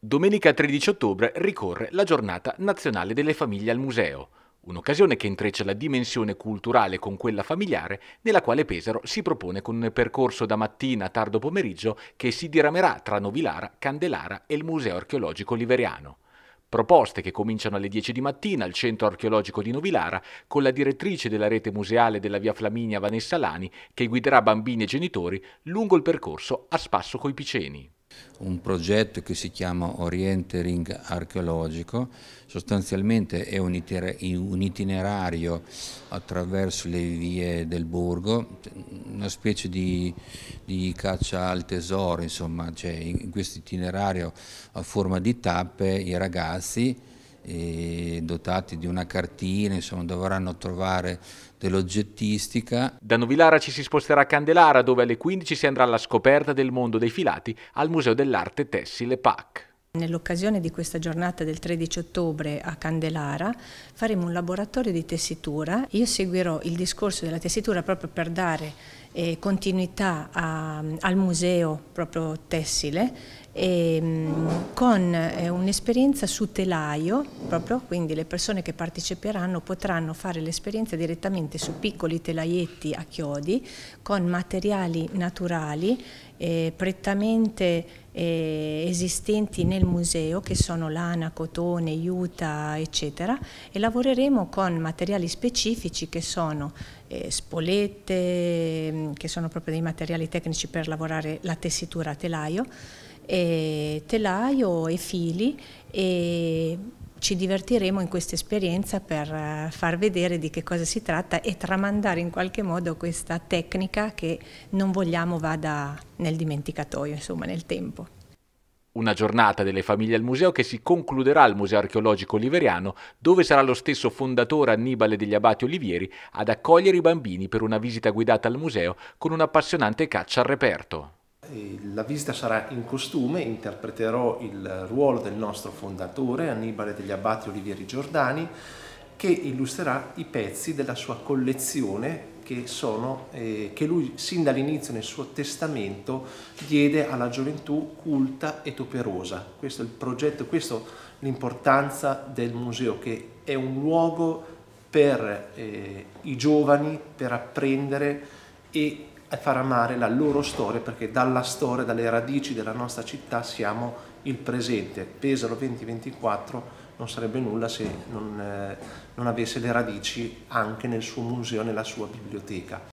Domenica 13 ottobre ricorre la giornata nazionale delle famiglie al museo, un'occasione che intreccia la dimensione culturale con quella familiare, nella quale Pesaro si propone con un percorso da mattina a tardo pomeriggio che si diramerà tra Novilara, Candelara e il Museo archeologico liveriano. Proposte che cominciano alle 10 di mattina al Centro Archeologico di Novilara con la direttrice della rete museale della Via Flaminia Vanessa Lani che guiderà bambini e genitori lungo il percorso a spasso coi piceni un progetto che si chiama Orientering Archeologico, sostanzialmente è un itinerario attraverso le vie del borgo, una specie di, di caccia al tesoro, insomma, cioè in questo itinerario a forma di tappe i ragazzi dotati di una cartina, insomma dovranno trovare dell'oggettistica. Da Novilara ci si sposterà a Candelara dove alle 15 si andrà alla scoperta del mondo dei filati al Museo dell'Arte Tessile PAC. Nell'occasione di questa giornata del 13 ottobre a Candelara faremo un laboratorio di tessitura. Io seguirò il discorso della tessitura proprio per dare eh, continuità a, al museo proprio tessile e, mm, con eh, un'esperienza su telaio, proprio, quindi le persone che parteciperanno potranno fare l'esperienza direttamente su piccoli telaietti a chiodi con materiali naturali eh, prettamente eh, esistenti nel museo che sono lana, cotone, iuta eccetera e lavoreremo con materiali specifici che sono eh, spolette, mm, che sono proprio dei materiali tecnici per lavorare la tessitura a telaio, eh, telaio e fili e ci divertiremo in questa esperienza per eh, far vedere di che cosa si tratta e tramandare in qualche modo questa tecnica che non vogliamo vada nel dimenticatoio, insomma nel tempo una giornata delle famiglie al museo che si concluderà al Museo archeologico oliveriano, dove sarà lo stesso fondatore Annibale degli Abati Olivieri ad accogliere i bambini per una visita guidata al museo con un'appassionante caccia al reperto. La visita sarà in costume, interpreterò il ruolo del nostro fondatore, Annibale degli Abati Olivieri Giordani, che illustrerà i pezzi della sua collezione che, sono, eh, che lui sin dall'inizio nel suo testamento diede alla gioventù culta ed operosa. Questo è il progetto, questa è l'importanza del museo, che è un luogo per eh, i giovani, per apprendere e far amare la loro storia, perché dalla storia, dalle radici della nostra città siamo il presente. Pesaro 2024 non sarebbe nulla se non, eh, non avesse le radici anche nel suo museo, nella sua biblioteca.